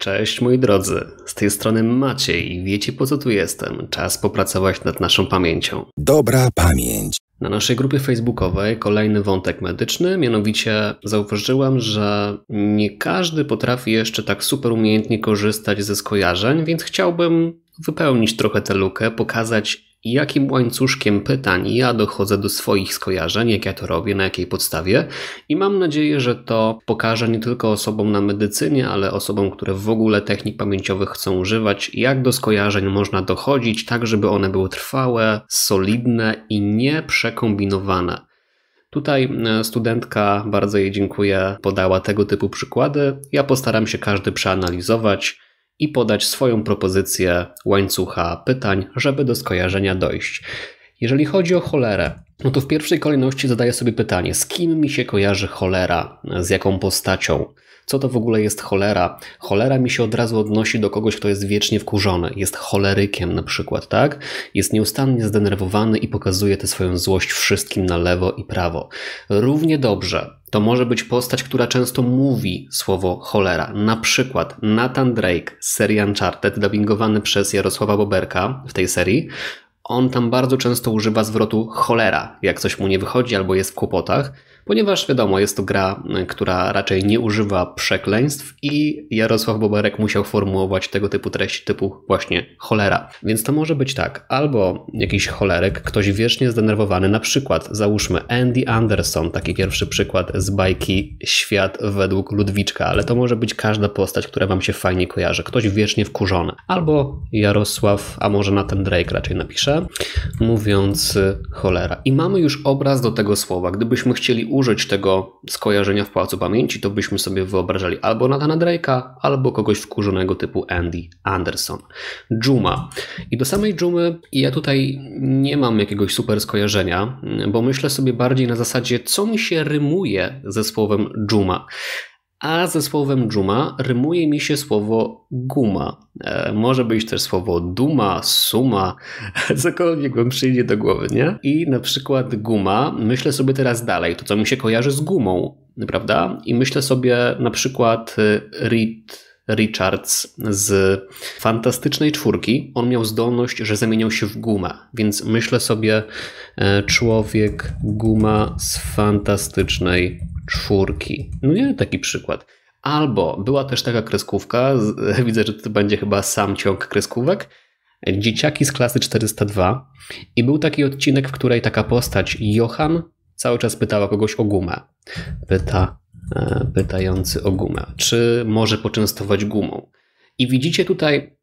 Cześć moi drodzy, z tej strony Maciej i wiecie po co tu jestem. Czas popracować nad naszą pamięcią. Dobra pamięć. Na naszej grupie facebookowej kolejny wątek medyczny, mianowicie zauważyłam, że nie każdy potrafi jeszcze tak super umiejętnie korzystać ze skojarzeń, więc chciałbym wypełnić trochę tę lukę, pokazać i jakim łańcuszkiem pytań ja dochodzę do swoich skojarzeń, jak ja to robię, na jakiej podstawie. I mam nadzieję, że to pokaże nie tylko osobom na medycynie, ale osobom, które w ogóle technik pamięciowych chcą używać, jak do skojarzeń można dochodzić, tak żeby one były trwałe, solidne i nieprzekombinowane. Tutaj e, studentka, bardzo jej dziękuję, podała tego typu przykłady. Ja postaram się każdy przeanalizować i podać swoją propozycję łańcucha pytań, żeby do skojarzenia dojść. Jeżeli chodzi o cholerę, no to w pierwszej kolejności zadaję sobie pytanie, z kim mi się kojarzy cholera, z jaką postacią? Co to w ogóle jest cholera? Cholera mi się od razu odnosi do kogoś, kto jest wiecznie wkurzony, jest cholerykiem na przykład, tak? Jest nieustannie zdenerwowany i pokazuje tę swoją złość wszystkim na lewo i prawo. Równie dobrze to może być postać, która często mówi słowo cholera. Na przykład Nathan Drake z serii Uncharted, dubbingowany przez Jarosława Boberka w tej serii, on tam bardzo często używa zwrotu cholera, jak coś mu nie wychodzi albo jest w kłopotach, ponieważ wiadomo, jest to gra, która raczej nie używa przekleństw i Jarosław Boberek musiał formułować tego typu treści, typu właśnie cholera. Więc to może być tak, albo jakiś cholerek, ktoś wiecznie zdenerwowany, na przykład załóżmy Andy Anderson, taki pierwszy przykład z bajki Świat według Ludwiczka, ale to może być każda postać, która wam się fajnie kojarzy, ktoś wiecznie wkurzony. Albo Jarosław, a może na ten Drake raczej napisze, mówiąc cholera. I mamy już obraz do tego słowa. Gdybyśmy chcieli użyć tego skojarzenia w Pałacu Pamięci, to byśmy sobie wyobrażali albo Nathana Drake'a, albo kogoś wkurzonego typu Andy Anderson. Juma. I do samej Jumy ja tutaj nie mam jakiegoś super skojarzenia, bo myślę sobie bardziej na zasadzie, co mi się rymuje ze słowem Juma. A ze słowem dżuma rymuje mi się słowo guma. E, może być też słowo duma, suma, cokolwiek wam przyjdzie do głowy, nie? I na przykład guma, myślę sobie teraz dalej, to co mi się kojarzy z gumą, prawda? I myślę sobie na przykład e, Reed Richards z Fantastycznej Czwórki. On miał zdolność, że zamieniał się w gumę, więc myślę sobie e, człowiek guma z Fantastycznej czwórki. No nie, taki przykład. Albo była też taka kreskówka, widzę, że to będzie chyba sam ciąg kreskówek, Dzieciaki z klasy 402 i był taki odcinek, w której taka postać Johan cały czas pytała kogoś o gumę. Pyta e, pytający o gumę, czy może poczęstować gumą. I widzicie tutaj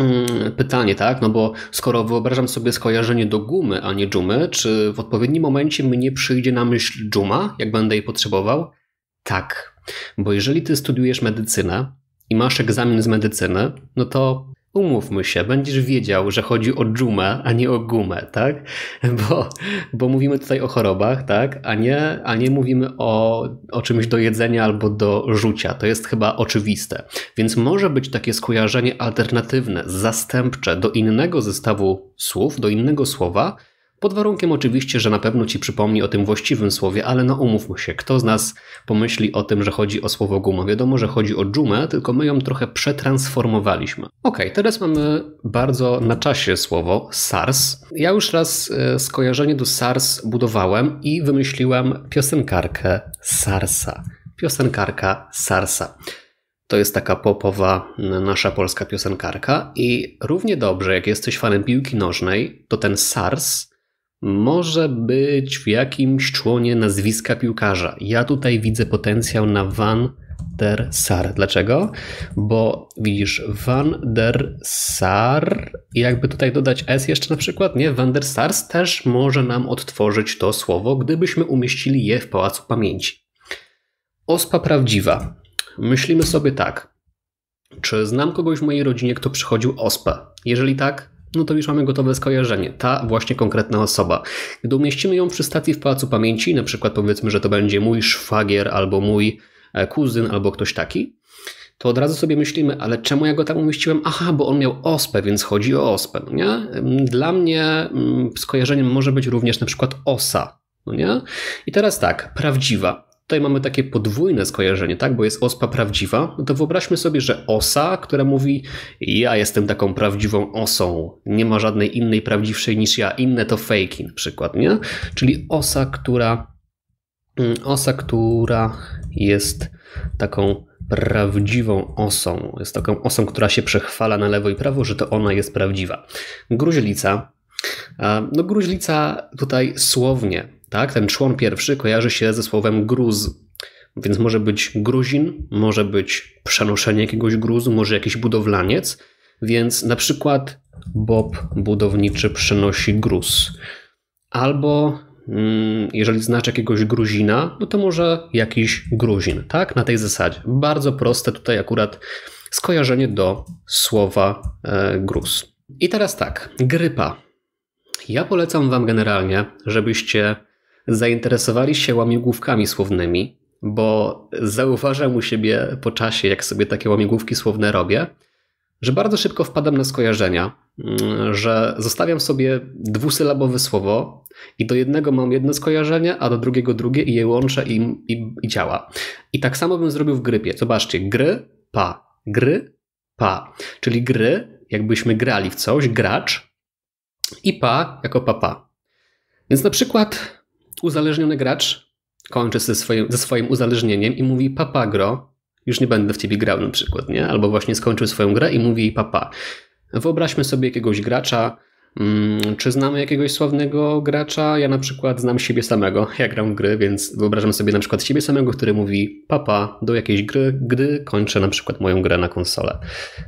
Mm, pytanie, tak? No bo skoro wyobrażam sobie skojarzenie do gumy, a nie dżumy, czy w odpowiednim momencie mnie przyjdzie na myśl dżuma, jak będę jej potrzebował? Tak. Bo jeżeli ty studiujesz medycynę i masz egzamin z medycyny, no to Umówmy się, będziesz wiedział, że chodzi o dżumę, a nie o gumę, tak? Bo, bo mówimy tutaj o chorobach, tak? A nie, a nie mówimy o, o czymś do jedzenia albo do rzucia. To jest chyba oczywiste. Więc może być takie skojarzenie alternatywne, zastępcze do innego zestawu słów, do innego słowa, pod warunkiem oczywiście, że na pewno ci przypomni o tym właściwym słowie, ale no umówmy się, kto z nas pomyśli o tym, że chodzi o słowo guma? Wiadomo, że chodzi o dżumę, tylko my ją trochę przetransformowaliśmy. Ok, teraz mamy bardzo na czasie słowo SARS. Ja już raz e, skojarzenie do SARS budowałem i wymyśliłem piosenkarkę SARSa. Piosenkarka SARSa. To jest taka popowa nasza polska piosenkarka i równie dobrze, jak jesteś fanem piłki nożnej, to ten SARS może być w jakimś członie nazwiska piłkarza. Ja tutaj widzę potencjał na Van der Sar. Dlaczego? Bo widzisz, Van der Sar, jakby tutaj dodać S jeszcze na przykład, nie? Van der Sars też może nam odtworzyć to słowo, gdybyśmy umieścili je w Pałacu Pamięci. Ospa prawdziwa. Myślimy sobie tak. Czy znam kogoś w mojej rodzinie, kto przychodził ospę? Jeżeli tak, no to już mamy gotowe skojarzenie. Ta właśnie konkretna osoba. Gdy umieścimy ją przy stacji w Pałacu Pamięci, na przykład powiedzmy, że to będzie mój szwagier albo mój e, kuzyn albo ktoś taki, to od razu sobie myślimy, ale czemu ja go tam umieściłem? Aha, bo on miał ospę, więc chodzi o ospę. No nie? Dla mnie mm, skojarzeniem może być również na przykład osa. No nie? I teraz tak, prawdziwa tutaj mamy takie podwójne skojarzenie, tak? Bo jest ospa prawdziwa, no to wyobraźmy sobie, że osa, która mówi ja jestem taką prawdziwą osą, nie ma żadnej innej prawdziwszej niż ja, inne to fake na przykład, nie? Czyli osa, która mm, osa, która jest taką prawdziwą osą, jest taką osą, która się przechwala na lewo i prawo, że to ona jest prawdziwa. Gruźlica, no gruźlica tutaj słownie tak? Ten człon pierwszy kojarzy się ze słowem gruz, więc może być gruzin, może być przenoszenie jakiegoś gruzu, może jakiś budowlaniec. Więc na przykład Bob budowniczy przynosi gruz. Albo mm, jeżeli znasz jakiegoś Gruzina, no to może jakiś Gruzin, tak? Na tej zasadzie. Bardzo proste tutaj akurat skojarzenie do słowa e, gruz. I teraz tak, grypa. Ja polecam Wam generalnie, żebyście zainteresowali się łamigłówkami słownymi, bo zauważam u siebie po czasie, jak sobie takie łamigłówki słowne robię, że bardzo szybko wpadam na skojarzenia, mm, że zostawiam sobie dwusylabowe słowo i do jednego mam jedno skojarzenie, a do drugiego drugie i je łączę i, i, i działa. I tak samo bym zrobił w grypie. Zobaczcie, gry, pa, gry, pa. Czyli gry, jakbyśmy grali w coś, gracz i pa jako papa. Więc na przykład uzależniony gracz kończy ze swoim, ze swoim uzależnieniem i mówi gro, już nie będę w ciebie grał na przykład, nie? Albo właśnie skończył swoją grę i mówi papa. Wyobraźmy sobie jakiegoś gracza, Hmm, czy znamy jakiegoś sławnego gracza? Ja na przykład znam siebie samego. Ja gram w gry, więc wyobrażam sobie na przykład siebie samego, który mówi papa do jakiejś gry, gdy kończę na przykład moją grę na konsolę.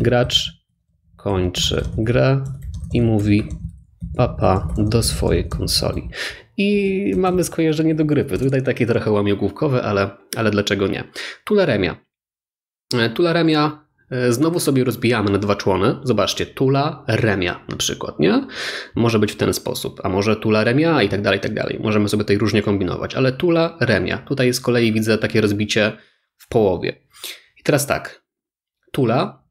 Gracz kończy grę i mówi papa do swojej konsoli. I mamy skojarzenie do grypy. Tutaj takie trochę łamiogłówkowe, ale, ale dlaczego nie? Tularemia. E, tularemia e, znowu sobie rozbijamy na dwa człony. Zobaczcie, tula, remia na przykład, nie? Może być w ten sposób, a może tula, remia i tak dalej, i tak dalej. Możemy sobie tutaj różnie kombinować, ale tula, remia. Tutaj z kolei widzę takie rozbicie w połowie. I teraz tak, tula,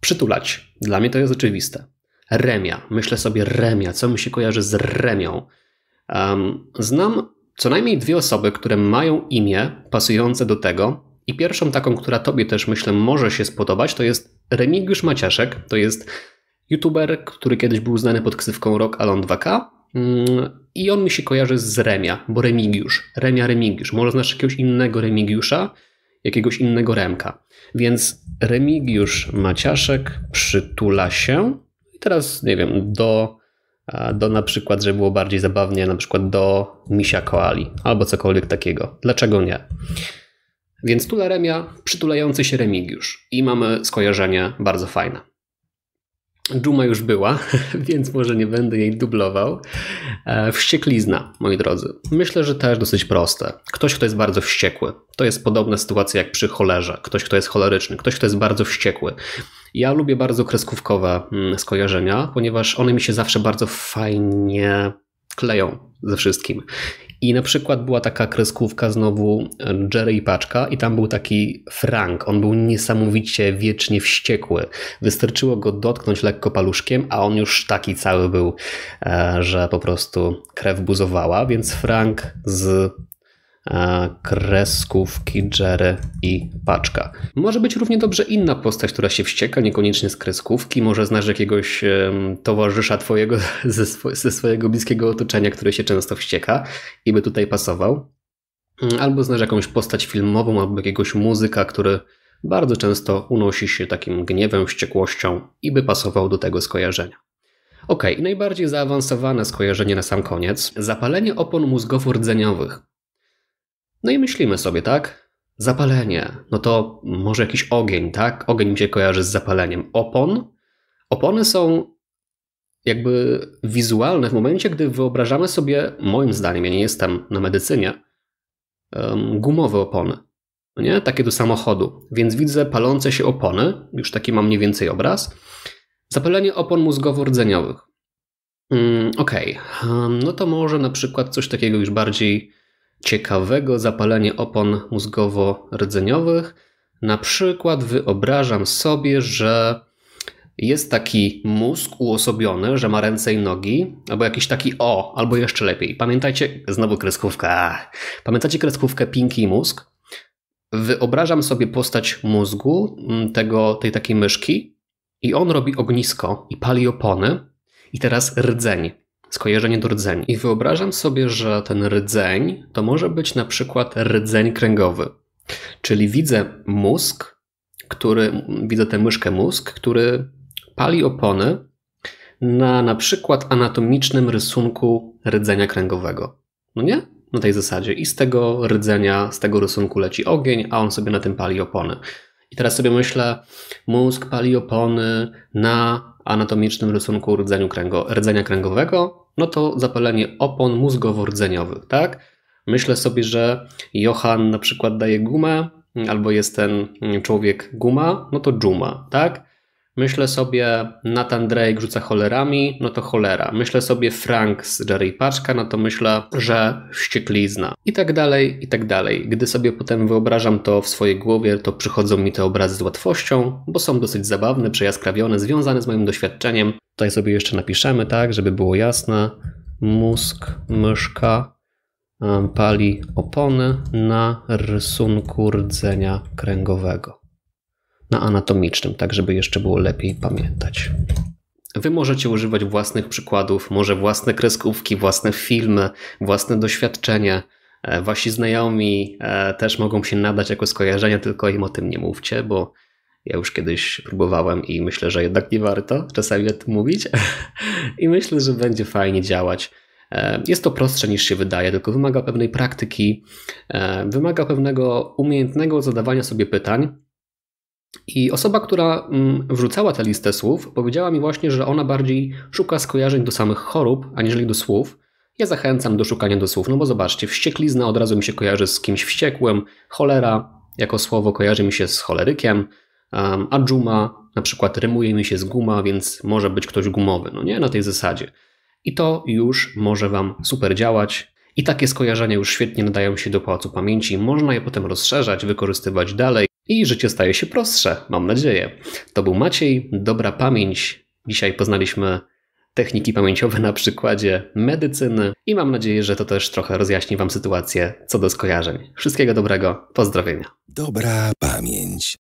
przytulać. Dla mnie to jest oczywiste. Remia. Myślę sobie remia. Co mi się kojarzy z remią? Um, znam co najmniej dwie osoby, które mają imię pasujące do tego. I pierwszą taką, która tobie też myślę może się spodobać, to jest Remigiusz Maciaszek. To jest youtuber, który kiedyś był znany pod ksywką Rock Alon 2K. Mm, I on mi się kojarzy z Remia, bo Remigiusz, Remia Remigiusz. Może znasz jakiegoś innego Remigiusza, jakiegoś innego Remka. Więc Remigiusz Maciaszek przytula się i teraz, nie wiem, do, do na przykład, żeby było bardziej zabawnie, na przykład do misia koali albo cokolwiek takiego. Dlaczego nie? Więc tularemia, przytulający się remigiusz. I mamy skojarzenie bardzo fajne. Dżuma już była, więc może nie będę jej dublował. E, wścieklizna, moi drodzy. Myślę, że też dosyć proste. Ktoś, kto jest bardzo wściekły. To jest podobna sytuacja jak przy cholerze. Ktoś, kto jest choleryczny. Ktoś, kto jest bardzo wściekły. Ja lubię bardzo kreskówkowe mm, skojarzenia, ponieważ one mi się zawsze bardzo fajnie kleją ze wszystkim. I na przykład była taka kreskówka znowu Jerry i Paczka i tam był taki Frank. On był niesamowicie wiecznie wściekły. Wystarczyło go dotknąć lekko paluszkiem, a on już taki cały był, e, że po prostu krew buzowała, więc Frank z kreskówki, Jerry i Paczka. Może być równie dobrze inna postać, która się wścieka, niekoniecznie z kreskówki, może znasz jakiegoś towarzysza twojego ze, swo ze swojego bliskiego otoczenia, który się często wścieka i by tutaj pasował. Mm, albo znasz jakąś postać filmową, albo jakiegoś muzyka, który bardzo często unosi się takim gniewem, wściekłością i by pasował do tego skojarzenia. Ok, najbardziej zaawansowane skojarzenie na sam koniec. Zapalenie opon mózgowo-rdzeniowych. No i myślimy sobie, tak? Zapalenie, no to może jakiś ogień, tak? Ogień mi się kojarzy z zapaleniem opon. Opony są jakby wizualne w momencie, gdy wyobrażamy sobie, moim zdaniem, ja nie jestem na medycynie, gumowe opony, no nie? takie do samochodu. Więc widzę palące się opony, już taki mam mniej więcej obraz. Zapalenie opon mózgowo-rdzeniowych. Mm, okej, okay. no to może na przykład coś takiego już bardziej ciekawego zapalenie opon mózgowo-rdzeniowych. Na przykład wyobrażam sobie, że jest taki mózg uosobiony, że ma ręce i nogi, albo jakiś taki o, albo jeszcze lepiej. Pamiętajcie, znowu kreskówka. Pamiętacie kreskówkę Pinki i mózg? Wyobrażam sobie postać mózgu, mm, tego, tej takiej myszki, i on robi ognisko i pali opony, i teraz rdzeń skojarzenie do rdzeni. I wyobrażam sobie, że ten rdzeń to może być na przykład rdzeń kręgowy. Czyli widzę mózg, który, widzę tę myszkę mózg, który pali opony na na przykład anatomicznym rysunku rdzenia kręgowego. No nie? Na tej zasadzie. I z tego rdzenia, z tego rysunku leci ogień, a on sobie na tym pali opony. I teraz sobie myślę, mózg pali opony na anatomicznym rysunku rdzeniu kręgo, rdzenia kręgowego, no to zapalenie opon mózgowo-rdzeniowych, tak? Myślę sobie, że Johan na przykład daje gumę, albo jest ten człowiek guma, no to dżuma, tak? Myślę sobie, Nathan Drake rzuca cholerami, no to cholera. Myślę sobie Frank z Jerry Paczka, no to myślę, że wścieklizna. I tak dalej, i tak dalej. Gdy sobie potem wyobrażam to w swojej głowie, to przychodzą mi te obrazy z łatwością, bo są dosyć zabawne, przejaskrawione, związane z moim doświadczeniem. Tutaj sobie jeszcze napiszemy, tak, żeby było jasne. Mózg, myszka, e, pali opony na rysunku rdzenia kręgowego na anatomicznym, tak żeby jeszcze było lepiej pamiętać. Wy możecie używać własnych przykładów, może własne kreskówki, własne filmy, własne doświadczenia. E, wasi znajomi e, też mogą się nadać jako skojarzenia, tylko im o tym nie mówcie, bo ja już kiedyś próbowałem i myślę, że jednak nie warto czasami o tym mówić. I myślę, że będzie fajnie działać. E, jest to prostsze niż się wydaje, tylko wymaga pewnej praktyki, wymaga pewnego umiejętnego zadawania sobie pytań, i osoba, która mm, wrzucała tę listę słów, powiedziała mi właśnie, że ona bardziej szuka skojarzeń do samych chorób, aniżeli do słów. Ja zachęcam do szukania do słów, no bo zobaczcie, wścieklizna od razu mi się kojarzy z kimś wściekłym, cholera jako słowo kojarzy mi się z cholerykiem, um, a dżuma na przykład rymuje mi się z guma, więc może być ktoś gumowy, no nie, na tej zasadzie. I to już może Wam super działać. I takie skojarzenia już świetnie nadają się do pałacu pamięci. Można je potem rozszerzać, wykorzystywać dalej i życie staje się prostsze, mam nadzieję. To był Maciej, dobra pamięć. Dzisiaj poznaliśmy techniki pamięciowe na przykładzie medycyny i mam nadzieję, że to też trochę rozjaśni Wam sytuację co do skojarzeń. Wszystkiego dobrego, pozdrowienia. Dobra pamięć.